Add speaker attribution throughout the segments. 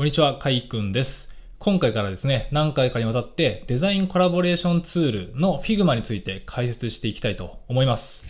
Speaker 1: こんにちは、かいくんです。今回からですね、何回かにわたってデザインコラボレーションツールの Figma について解説していきたいと思います。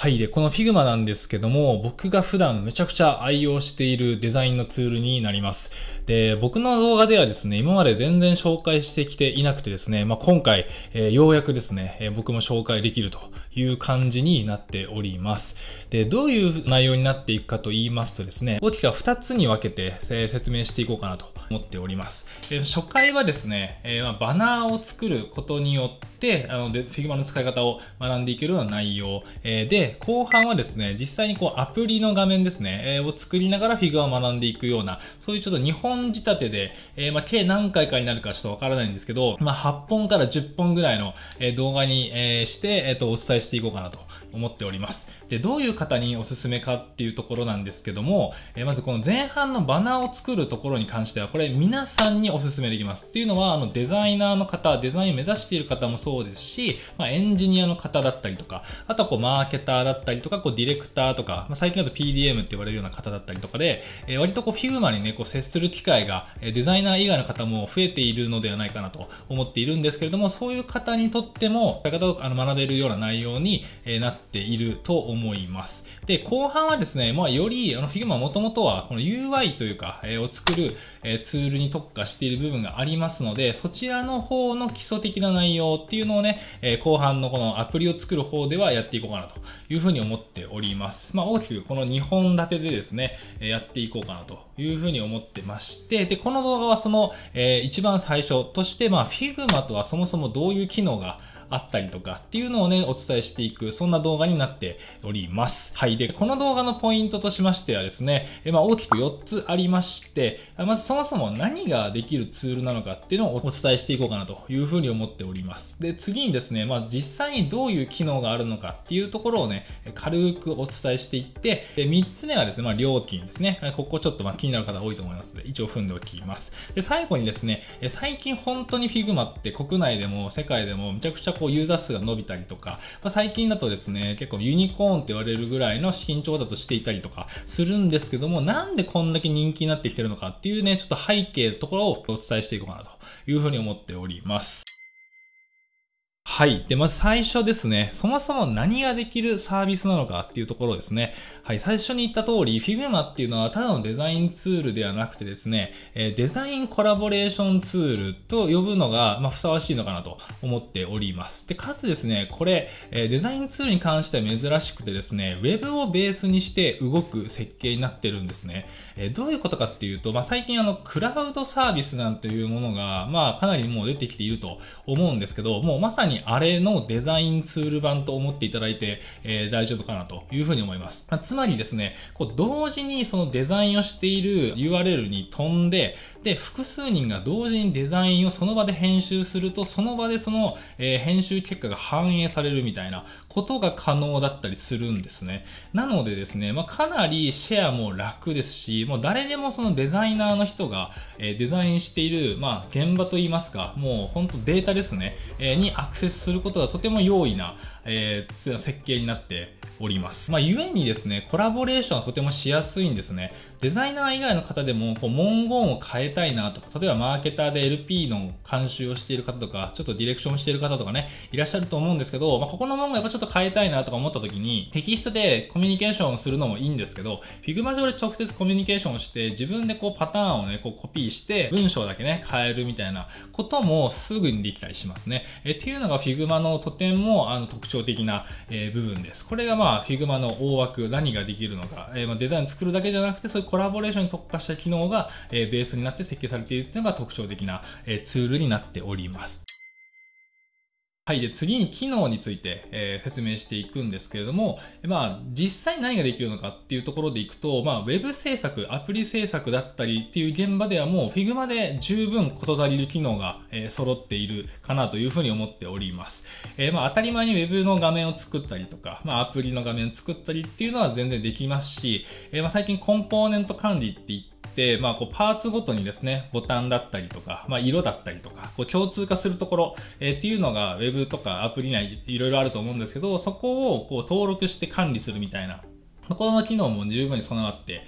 Speaker 1: はい。で、この Figma なんですけども、僕が普段めちゃくちゃ愛用しているデザインのツールになります。で、僕の動画ではですね、今まで全然紹介してきていなくてですね、まあ、今回、えー、ようやくですね、えー、僕も紹介できるという感じになっております。で、どういう内容になっていくかと言いますとですね、大きくは2つに分けて、えー、説明していこうかなと思っております。え初回はですね、えまあ、バナーを作ることによって、あので、Figma の使い方を学んでいけるような内容、えで、で、後半はですね、実際にこうアプリの画面ですね、えー、を作りながらフィグ m を学んでいくような、そういうちょっと日本仕立てで、えー、まあ、計何回かになるかちょっとわからないんですけど、まあ、8本から10本ぐらいの、え動画に、えして、えっ、と、お伝えしていこうかなと思っております。で、どういう方におすすめかっていうところなんですけども、えまずこの前半のバナーを作るところに関しては、これ皆さんにおすすめできます。っていうのは、あの、デザイナーの方、デザインを目指している方もそうですし、まあ、エンジニアの方だったりとか、あとはこう、マーケターターだったりとか、こうディレクターとか、まあ、最近だと PDM って言われるような方だったりとかで、えー、割とこう Figma にね、こう接する機会が、デザイナー以外の方も増えているのではないかなと思っているんですけれども、そういう方にとっても、方をあの学べるような内容になっていると思います。で、後半はですね、まあ、より、あの Figma もともとはこの UI というか、えー、を作る、えツールに特化している部分がありますので、そちらの方の基礎的な内容っていうのをね、え後半のこのアプリを作る方ではやっていこうかなというふうに思っております。まあ、大きくこの2本立てでですね、やっていこうかなというふうに思ってまして、で、この動画はその、えー、一番最初として、まあ、Figma とはそもそもどういう機能があったりとかっていうのをね、お伝えしていく、そんな動画になっております。はい。で、この動画のポイントとしましてはですね、えまあ、大きく4つありまして、まずそもそも何ができるツールなのかっていうのをお伝えしていこうかなというふうに思っております。で、次にですね、まあ、実際にどういう機能があるのかっていうところをね、軽くお伝えしていって、3つ目がですね、まあ、料金ですね。ここちょっとま気になる方多いと思いますので、一応踏んでおきます。で、最後にですね、最近本当に Figma って国内でも世界でもめちゃくちゃこうユーザー数が伸びたりとか、まあ、最近だとですね、結構ユニコーンって言われるぐらいの資金調達していたりとかするんですけども、なんでこんだけ人気になってきてるのかっていうね、ちょっと背景のところをお伝えしていこうかなというふうに思っております。はい。で、まず最初ですね。そもそも何ができるサービスなのかっていうところですね。はい。最初に言った通り、Figma っていうのはただのデザインツールではなくてですね、えデザインコラボレーションツールと呼ぶのが、まあ、ふさわしいのかなと思っております。で、かつですね、これ、えデザインツールに関しては珍しくてですね、Web をベースにして動く設計になってるんですね。えどういうことかっていうと、まあ、最近あの、クラウドサービスなんていうものが、まあ、かなりもう出てきていると思うんですけど、もうまさにあれのデザインツール版と思っていただいて、えー、大丈夫かなというふうに思います。まあ、つまりですね、こう同時にそのデザインをしている URL に飛んで、で、複数人が同時にデザインをその場で編集すると、その場でその、えー、編集結果が反映されるみたいなことが可能だったりするんですね。なのでですね、まあ、かなりシェアも楽ですし、もう誰でもそのデザイナーの人が、えー、デザインしている、まあ、現場といいますか、もう本当データですね、えー、にアクセスすることがとても容易なえー、設計になっております。まあ、ゆえにですね、コラボレーションはとてもしやすいんですね。デザイナー以外の方でも、こう、文言を変えたいなとか、例えばマーケターで LP の監修をしている方とか、ちょっとディレクションしている方とかね、いらっしゃると思うんですけど、まあ、ここの文言やっぱちょっと変えたいなとか思った時に、テキストでコミュニケーションをするのもいいんですけど、Figma 上で直接コミュニケーションをして、自分でこう、パターンをね、こう、コピーして、文章だけね、変えるみたいなこともすぐにできたりしますね。え、っていうのが Figma のとても、あの、特徴徴的な、え部分です。これがまあ Figma の大枠、何ができるのか、えまデザイン作るだけじゃなくて、そういうコラボレーションに特化した機能が、えベースになって設計されているというのが特徴的な、えツールになっております。はい。で、次に機能について、えー、説明していくんですけれども、まあ、実際何ができるのかっていうところでいくと、まあ、Web 制作、アプリ制作だったりっていう現場ではもう Figma で十分事足りる機能が、えー、揃っているかなというふうに思っております。えー、まあ、当たり前に Web の画面を作ったりとか、まあ、アプリの画面を作ったりっていうのは全然できますし、えまあ、最近コンポーネント管理って言って、て、まあ、こうパーツごとにですね、ボタンだったりとか、まあ、色だったりとか、こう共通化するところ、えー、っていうのが Web とかアプリ内いろいろあると思うんですけど、そこをこう登録して管理するみたいなこの機能も十分に備わって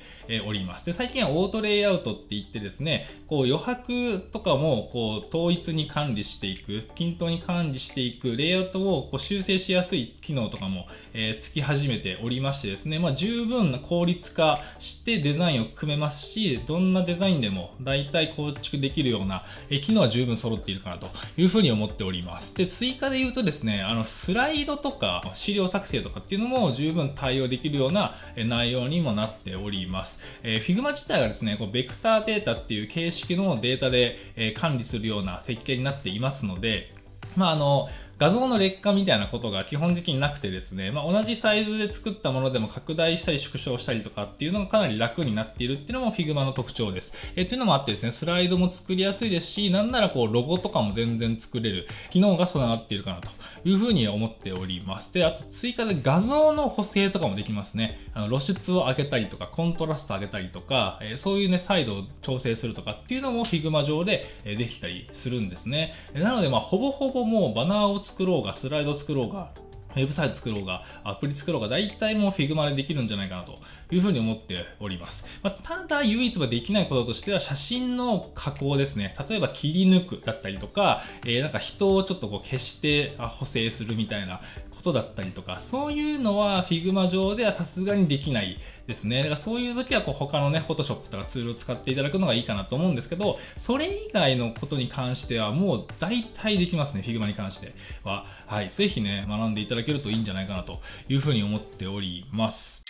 Speaker 1: おります。で、最近はオートレイアウトって言ってですね、こう余白とかもこう統一に管理していく、均等に管理していく、レイアウトをこう修正しやすい機能とかも、えつき始めておりましてですね、まあ十分な効率化してデザインを組めますし、どんなデザインでも大体構築できるような、え機能は十分揃っているかなというふうに思っております。で、追加で言うとですね、あのスライドとか資料作成とかっていうのも十分対応できるような内容にもなっております。えー、Figma 自体がですね、こうベクターデータっていう形式のデータで、え管理するような設計になっていますので、まあ、あの、画像の劣化みたいなことが基本的になくてですね、まあ、同じサイズで作ったものでも拡大したり縮小したりとかっていうのがかなり楽になっているっていうのも Figma の特徴です。えー、というのもあってですね、スライドも作りやすいですし、なんならこうロゴとかも全然作れる機能が備わっているかなというふうに思っております。で、あと追加で画像の補正とかもできますね。あの露出を上げたりとか、コントラスト上げたりとか、えー、そういうね、サイドを調整するとかっていうのも Figma 上でできたりするんですね。なので、まあ、ほぼほぼもうバナーを作ろうが、スライド作ろうが、ウェブサイト作ろうが、アプリ作ろうが、大体もう Figma でできるんじゃないかなというふうに思っております。まあ、ただ唯一はできないこととしては写真の加工ですね。例えば切り抜くだったりとか、えー、なんか人をちょっとこう消して補正するみたいなことだったりとか、そういうのは Figma 上ではさすがにできないですね。だからそういう時はこう他のね、Photoshop とかツールを使っていただくのがいいかなと思うんですけど、それ以外のことに関してはもう大体できますね、Figma に関しては。はい、ぜひね、学んでいただけるといいんじゃないかなというふうに思っております。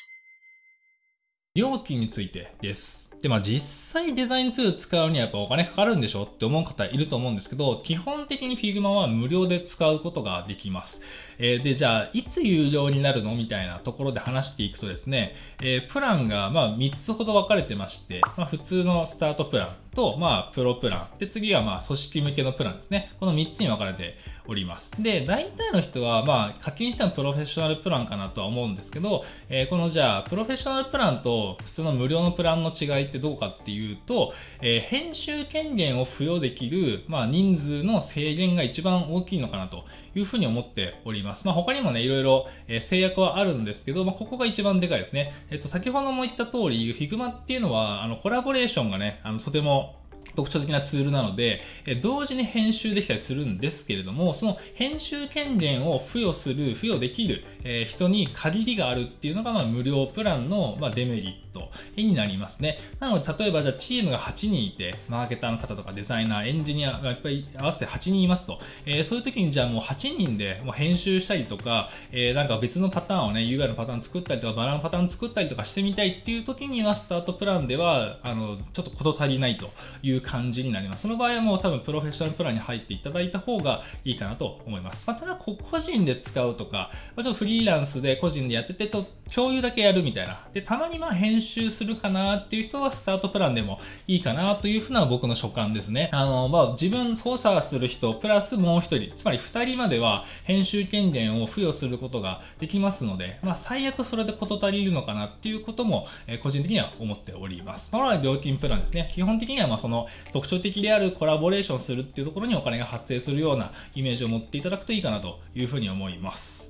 Speaker 1: 料金についてです。で、まあ実際デザイン2使うにはやっぱお金かかるんでしょって思う方いると思うんですけど、基本的に Figma は無料で使うことができます。えー、で、じゃあ、いつ有料になるのみたいなところで話していくとですね、えー、プランがまあ3つほど分かれてまして、まあ普通のスタートプランと、まあプロプラン。で、次はまあ組織向けのプランですね。この3つに分かれております。で、大体の人はまあ課金したもプロフェッショナルプランかなとは思うんですけど、えー、このじゃあ、プロフェッショナルプランと普通の無料のプランの違いってどうかっていうと、えー、編集権限を付与できる、まあ、人数の制限が一番大きいのかなというふうに思っております。まあ、他にもね、いろいろ、え制約はあるんですけど、まあ、ここが一番でかいですね。えっと、先ほども言った通り、Figma っていうのは、あの、コラボレーションがね、あの、とても特徴的なツールなので、え同時に編集できたりするんですけれども、その編集権限を付与する、付与できる、え人に限りがあるっていうのが、まあ、無料プランの、まデメリットになりますね。なので、例えばじゃあチームが8人いて、マーケターの方とかデザイナー、エンジニアがいっぱい合わせて8人いますと、えー、そういう時にじゃあもう8人でもう編集したりとか、えー、なんか別のパターンをね、UI のパターン作ったりとか、バラのパターン作ったりとかしてみたいっていう時には、スタートプランでは、あの、ちょっと事足りないという感じになります。その場合はもう多分プロフェッショナルプランに入っていただいた方がいいかなと思います。まあ、ただ、個人で使うとか、まちょっとフリーランスで個人でやってて、ちょっと共有だけやるみたいな。で、たまにまあ編集するかなっていう人はスタートプランでもいいかなというふうな僕の所感ですね。あの、まあ自分操作する人、プラスもう一人、つまり二人までは編集権限を付与することができますので、まあ最悪それで事足りるのかなっていうことも、え個人的には思っております。まあ、料金プランですね。基本的にはまあその特徴的であるコラボレーションするっていうところにお金が発生するようなイメージを持っていただくといいかなというふうに思います。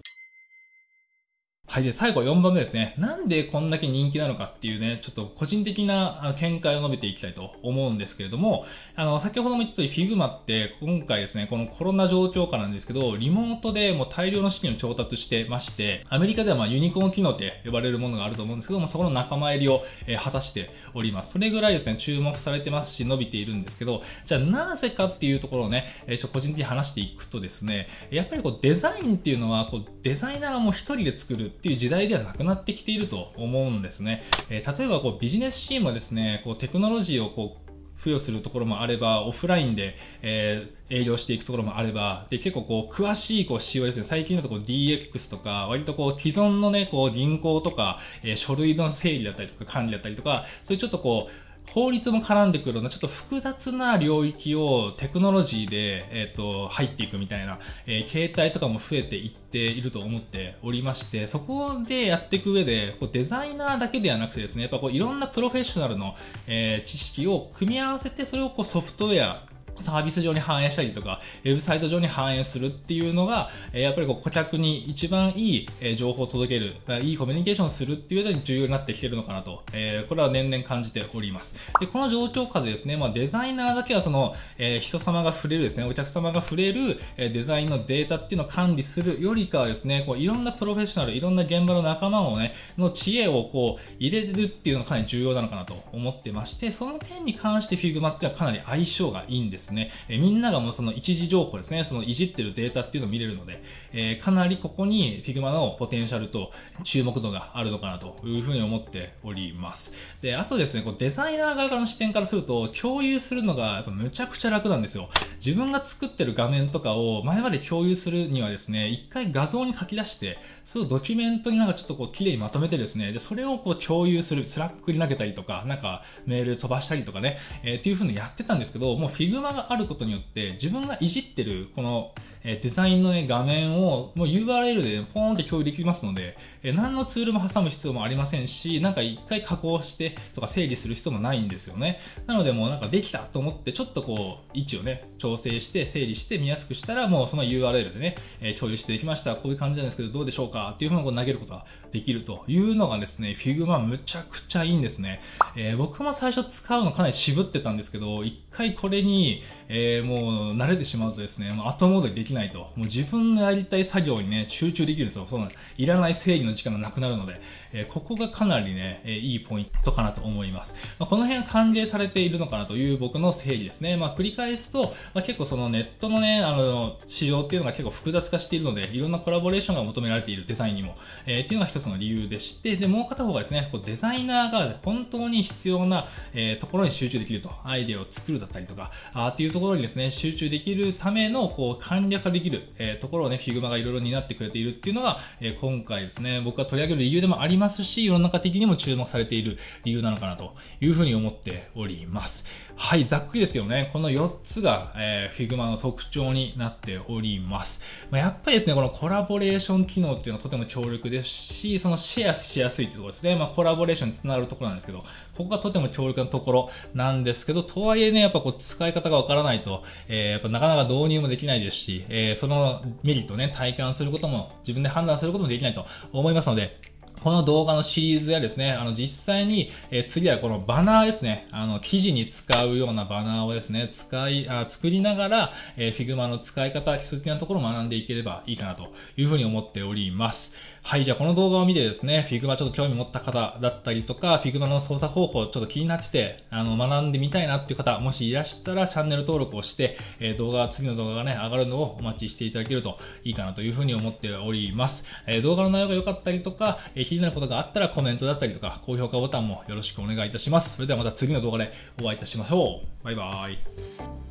Speaker 1: はい。で、最後4番目ですね。なんでこんだけ人気なのかっていうね、ちょっと個人的な見解を述べていきたいと思うんですけれども、あの、先ほども言った通り Figma って今回ですね、このコロナ状況下なんですけど、リモートでもう大量の資金を調達してまして、アメリカではまユニコーン機能って呼ばれるものがあると思うんですけども、そこの仲間入りを、え果たしております。それぐらいですね、注目されてますし、伸びているんですけど、じゃあなぜかっていうところをね、えちょっと個人的に話していくとですね、やっぱりこうデザインっていうのは、こうデザイナーも一人で作るっていう時代ではなくなってきていると思うんですね。えー、例えばこうビジネスシーンはですね、こうテクノロジーをこう付与するところもあれば、オフラインで、えー、営業していくところもあれば、で、結構こう、詳しいこう仕様ですね。最近だとこう DX とか、割とこう、既存のね、こう、銀行とか、えー、書類の整理だったりとか、管理だったりとか、そういうちょっとこう、法律も絡んでくるようなちょっと複雑な領域をテクノロジーで、えーと、と入っていくみたいな、えー、携帯とかも増えていっていると思っておりましてそこでやっていく上でこうデザイナーだけではなくてですねやっぱこういろんなプロフェッショナルの、えー、知識を組み合わせてそれをこうソフトウェアサービス上に反映したりとか、ウェブサイト上に反映するっていうのが、やっぱりこう顧客に一番いい情報を届ける、いいコミュニケーションをするっていうのに重要になってきてるのかなと、えこれは年々感じております。で、この状況下でですね、まあ、デザイナーだけはその、え人様が触れるですね、お客様が触れるデザインのデータっていうのを管理するよりかはですね、こういろんなプロフェッショナル、いろんな現場の仲間をね、の知恵をこう入れるっていうのがかなり重要なのかなと思ってまして、その点に関して Figma っていうのはかなり相性がいいんですですね、えみんながもうその一時情報ですね、そのいじってるデータっていうのを見れるので、えかなりここに Figma のポテンシャルと注目度があるのかなというふうに思っております。で、あとですね、こうデザイナー側からの視点からすると、共有するのがやっぱむちゃくちゃ楽なんですよ。自分が作ってる画面とかを前まで共有するにはですね、一回画像に書き出して、それをドキュメントになんかちょっとこう綺麗にまとめてですね、で、それをこう共有する、スラックに投げたりとか、なんかメール飛ばしたりとかね、えー、っていう風にやってたんですけど、もう Figma ががあることによって自分がいじってるこのえデザインの、ね、画面をもう URL で、ね、ポーンって共有できますので、え何のツールも挟む必要もありませんし、なんか一回加工してとか整理する必要もないんですよね。なのでもうなんかできたと思って、ちょっとこう、位置をね、調整して整理して見やすくしたら、もうその URL でね、え共有してできました。こういう感じなんですけど、どうでしょうかっていうふうにこう投げることができるというのがですね、Figma むちゃくちゃいいんですね。えー、僕も最初使うのかなり渋ってたんですけど、一回これに、えー、もう慣れてしまうとですね、もう後戻りでききないと、もう自分のやりたい作業にね、集中できるんですよ。その、いらない整理の時間がなくなるので、えー、ここがかなりね、えー、いいポイントかなと思います。まあ、この辺歓迎されているのかなという僕の整理ですね。まあ、繰り返すと、まあ、結構そのネットのね、あの、市場っていうのが結構複雑化しているので、いろんなコラボレーションが求められているデザインにも、えー、っていうのが一つの理由でして、で、もう片方がですね、こうデザイナーが本当に必要な、えー、ところに集中できると、アイデアを作るだったりとか、あっていうところにですね、集中できるための、こう、簡略明化できる、えところをね、Figma がいろいろ担ってくれているっていうのが、え今回ですね、僕が取り上げる理由でもありますし、世の中的にも注目されている理由なのかなというふうに思っております。はい、ざっくりですけどね、この4つが、え Figma の特徴になっております。まあ、やっぱりですね、このコラボレーション機能っていうのはとても強力ですし、そのシェアしやすいってところですね。まあ、コラボレーションにつながるところなんですけど、ここがとても強力なところなんですけど、とはいえね、やっぱこう使い方がわからないと、えー、やっぱなかなか導入もできないですし、えー、そのメリットをね、体感することも、自分で判断することもできないと思いますので、この動画のシリーズやですね、あの実際に、え次はこのバナーですね、あの記事に使うようなバナーをですね、使い、あ作りながら、え Figma の使い方、基礎的なところを学んでいければいいかなというふうに思っております。はい、じゃあこの動画を見てですね、Figma ちょっと興味持った方だったりとか、Figma の操作方法ちょっと気になってて、あの学んでみたいなっていう方、もしいらしたらチャンネル登録をして、え動画、次の動画がね、上がるのをお待ちしていただけるといいかなというふうに思っております。え動画の内容が良かったりとか、え気になることがあったらコメントだったりとか、高評価ボタンもよろしくお願いいたします。それではまた次の動画でお会いいたしましょう。バイバーイ。